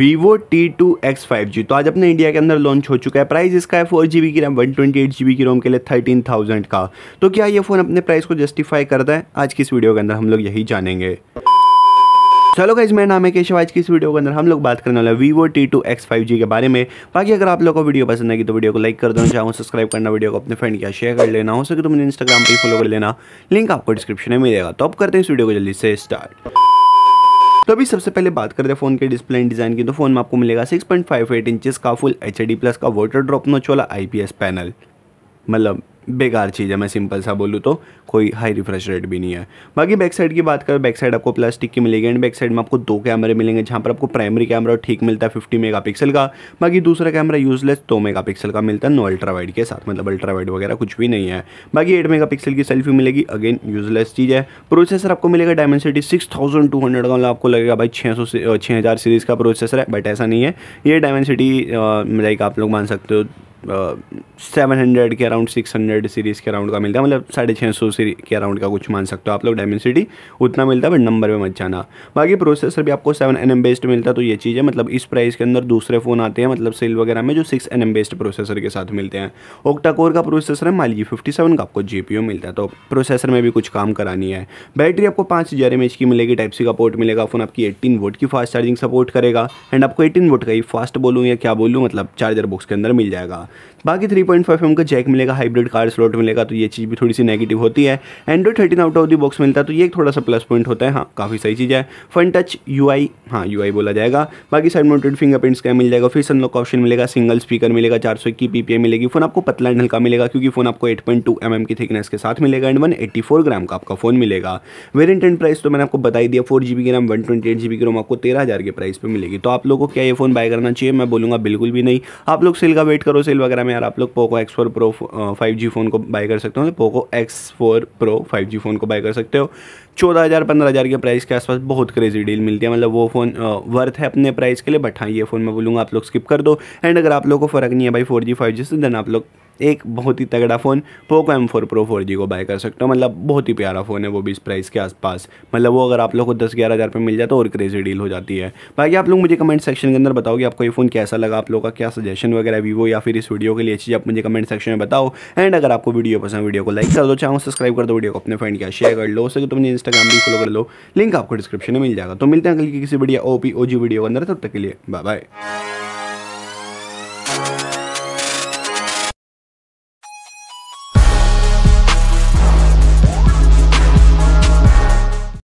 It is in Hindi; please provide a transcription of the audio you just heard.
Vivo T two X five G तो आज अपने इंडिया के अंदर लॉन्च हो चुका है प्राइस इसका है फोर जी बी की RAM one twenty eight G B की रोम के लिए थर्टीन थाउजेंड का तो क्या ये फ़ोन अपने प्राइस को जस्टिफाई करता है आज की इस वीडियो के अंदर हम लोग यही जानेंगे चलो गाइज मेरा नाम है केशव आज की इस वीडियो के अंदर हम लोग बात करने वाले Vivo T two X five G के बारे में बाकी अगर आप लोगों को वीडियो पसंद आएगी तो वीडियो को लाइक कर देना चाहूँ सब्सक्राइब करना वीडियो को अपने फ्रेंड के शेयर कर लेना हो सके तो मुझे इंस्टाग्राम पर फॉलो कर लेना लिंक आपको डिस्क्रिप्शन में मिलेगा तो आप करते हैं इस वीडियो को जल्दी से स्टार्ट तो अभी सबसे पहले बात करते हैं फोन के डिस्प्ले एंड डिजाइन की तो फोन में आपको मिलेगा 6.58 पॉइंट का फुल एच प्लस का वाटर ड्रॉप नोच वाला आई पैनल मतलब बेकार चीज़ है मैं सिंपल सा बोलूँ तो कोई हाई रिफ्रेश रेट भी नहीं है बाकी बैक साइड की बात करें बैक साइड आपको प्लास्टिक की मिलेगी एंड बैक साइड में आपको दो कैमरे मिलेंगे जहाँ पर आपको प्राइमरी कैमरा ठीक मिलता है फिफ्टी मेगा का बाकी दूसरा कैमरा यूजलेस दो मेगा का मिलता है नो अल्ट्रा वाइड के साथ मतलब अल्ट्रा वाइड वगैरह कुछ भी नहीं है बाकी एट मेगा की सेल्फी मिलेगी अगेन यूजलेस चीज़ है प्रोसेसर आपको मिलेगा Dimensity six thousand two hundred आपको लगेगा भाई छः सौ छः हज़ार सीरीज़ का प्रोसेसर है बट ऐसा नहीं है ये सिटी लाइक आप लोग मान सकते हो सेवन हंड्रेड के अराउंड सिक्स हंड्रेड सीरीज़ के अराउंड का मिलता है मतलब साढ़े छः सौ के अराउंड का कुछ मान सकते हो आप लोग डायमेंसिटी उतना मिलता है बट नंबर में मत जाना बाकी प्रोसेसर भी आपको सेवन एन एम बेस्ड मिलता है तो ये चीज़ है मतलब इस प्राइस के अंदर दूसरे फ़ोन आते हैं मतलब सेल वगैरह में जो six N M based processor के साथ मिलते हैं ओक्टा कोर का प्रोसेसर है मान लीजिए फिफ्टी सेवन का आपको जी पी मिलता है तो प्रोसेसर में भी कुछ काम करानी है बैटरी आपको पाँच हज़ार एम एच की मिलेगी टाइप सी का पोर्ट मिलेगा फ़ोन आपकी एट्टीन वोट की फास्ट चार्जिंग सपोर्ट करेगा एंड आपको एटीन वोट का ही फास्ट बोलूँ या क्या बोलूँ मतलब चार्जर बॉक्स के अंदर मिल जाएगा बाकी 3.5 पॉइंट फाइव एम का जैक मिलेगा हाइब्रिड कार स्लॉट मिलेगा तो ये चीज़ भी थोड़ी सी नेगेटिव होती है Android thirteen out of the box मिलता है तो ये एक थोड़ा सा प्लस पॉइंट होता है हाँ काफ़ी सही चीज़ है फन टच यू आई हाँ यू बोला जाएगा बाकी साइड मोटेड फिंगरप्रिंट स्कैम मिल जाएगा फिर सनलॉक ऑप्शन मिलेगा सिंगल स्पीकर मिलेगा चार सौ की पी मिलेगी फ़ोन आपको पतला एंड हल्का मिलेगा क्योंकि फ़ोन आपको eight point two M M की थिकनेस के साथ मिलेगा and one eighty four gram का आपका फ़ोन मिलेगा वेरियंट एंड प्राइस तो मैंने आपको बताई दिया फोर जी बी की RAM one twenty eight G B की रोम आपको तेरह हज़ार के प्राइस पर मिलेगी तो आप लोगों को क्या ये फ़ोन बाय करना चाहिए मैं बोलूँगा बिल्कुल भी नहीं आप लोग सेल का वेट करो सेल वगैरह में यार आप लोग Poco X four pro five G phone को बाय कर सकते हो तो Poco X four pro five G phone को बाय कर सकते हो चौदह हज़ार पंद्रह हज़ार के प्राइस के आसपास बहुत क्रेजी डील मिलती है मतलब वो फ़ोन वर्थ uh, है अपने प्राइस के लिए बट हाँ ये फ़ोन मैं बोलूँगा आप लोग स्किप कर दो एंड अगर आप लोग को फ़र्क नहीं है भाई फोर जी फाइव जी से देन आप लोग एक बहुत ही तगड़ा phone Poco M four pro four G को बाय कर सकते हो मतलब बहुत ही प्यारा फ़ोन है वो भी इस प्राइस के आसपास मतलब वो अगर आप लोग को दस ग्यारह हज़ार मिल जाए तो और क्रेज़ी डील हो जाती है बाकी आप लोग मुझे कमेंट सेक्शन के अंदर बताओ कि आपको ये फ़ोन कैसा लगा आप लोग का क्या सजेशन वगैरह वीवो या फिर इस वीडियो के लिए चीज़ आप मुझे कमेंट सेक्शन में बताओ एंड अगर आपको वीडियो पसंद वीडियो को लाइक कर दो चाहो सब्सक्राइब कर दो वीडियो को अपने फ्रेंड क्या शेयर कर लो सके तो मुझे इंस्टाग्राम भी फॉलो कर लो लिंक आपको डिस्क्रिप्शन में मिल जाएगा तो मिलते हैं कल की किसी बढ़िया ओ पी ओ जी वीडियो के अंदर तब तक के लिए बाय बाय